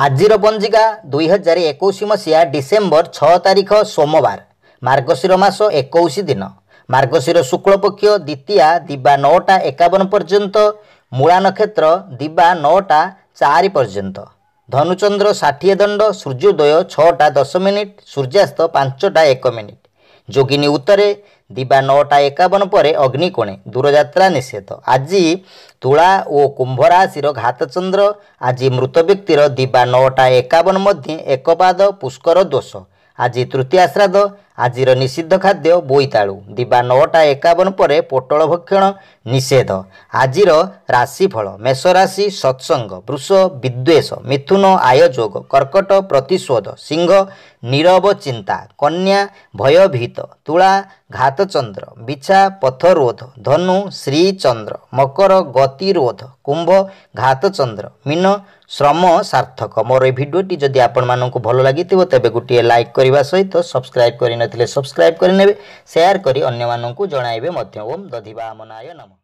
ଆଜିର ପଞ୍ଜିକା ଦୁଇ ହଜାର ଏକୋଇଶ ମସିହା ଡିସେମ୍ବର ଛଅ ତାରିଖ ସୋମବାର ମାର୍ଗଶୀର ମାସ ଏକୋଇଶ ଦିନ ମାର୍ଗଶୀର ଶୁକ୍ଳପକ୍ଷ ଦ୍ୱିତୀୟା ଦିବା ନଅଟା ଏକାବନ ପର୍ଯ୍ୟନ୍ତ ମୂଳା ନକ୍ଷତ୍ର ଦିବା ନଅଟା ଚାରି ପର୍ଯ୍ୟନ୍ତ ଧନୁଚନ୍ଦ୍ର ଷାଠିଏ ଦଣ୍ଡ ସୂର୍ଯ୍ୟୋଦୟ ଛଅଟା ଦଶ ମିନିଟ୍ ସୂର୍ଯ୍ୟାସ୍ତ ପାଞ୍ଚଟା ଏକ ମିନିଟ୍ ଯୋଗିନୀ ଉତ୍ତରେ ଦିବା ନଅଟା ଏକାବନ ପରେ ଅଗ୍ନିକୋଣେ ଦୂରଯାତ୍ରା ନିଷେଧ ଆଜି ତୁଳା ଓ କୁମ୍ଭରାଶିର ଘାତଚନ୍ଦ୍ର ଆଜି ମୃତ ବ୍ୟକ୍ତିର ଦିବା ନଅଟା ଏକାବନ ମଧ୍ୟ ଏକପାଦ ପୁଷ୍କର ଦୋଷ ଆଜି ତୃତୀୟ ଶ୍ରାଦ୍ଧ ଆଜିର ନିଷିଦ୍ଧ ଖାଦ୍ୟ ବୋଇତାଳୁ ଦିବା ନଅଟା ଏକାବନ ପରେ ପୋଟଳ ଭକ୍ଷଣ ନିଷେଧ ଆଜିର ରାଶିଫଳ ମେଷ ରାଶି ସତ୍ସଙ୍ଗ ବୃଷ ବିଦ୍ୱେଷ ମିଥୁନ ଆୟଯୋଗ କର୍କଟ ପ୍ରତିଶୋଧ ସିଂହ ନିରବ ଚିନ୍ତା କନ୍ୟା ଭୟଭୀତ ତୁଳା ଘାତଚନ୍ଦ୍ର ବିଛା ପଥରୋଧ ଧନୁ ଶ୍ରୀଚନ୍ଦ୍ର ମକର ଗତିରୋଧ କୁମ୍ଭ ଘାତଚନ୍ଦ୍ର ମୀନ ଶ୍ରମ ସାର୍ଥକ ମୋର ଏ ଭିଡ଼ିଓଟି ଯଦି ଆପଣମାନଙ୍କୁ ଭଲ ଲାଗିଥିବ ତେବେ ଗୋଟିଏ ଲାଇକ୍ କରିବା ସହିତ ସବସ୍କ୍ରାଇବ୍ କରି କରିନଥିଲେ ସବସ୍କ୍ରାଇବ୍ କରିନେବେ ସେୟାର କରି ଅନ୍ୟମାନଙ୍କୁ ଜଣାଇବେ ମଧ୍ୟ ଓମ୍ ଦଧିବା ଆମ ନାୟ ନମ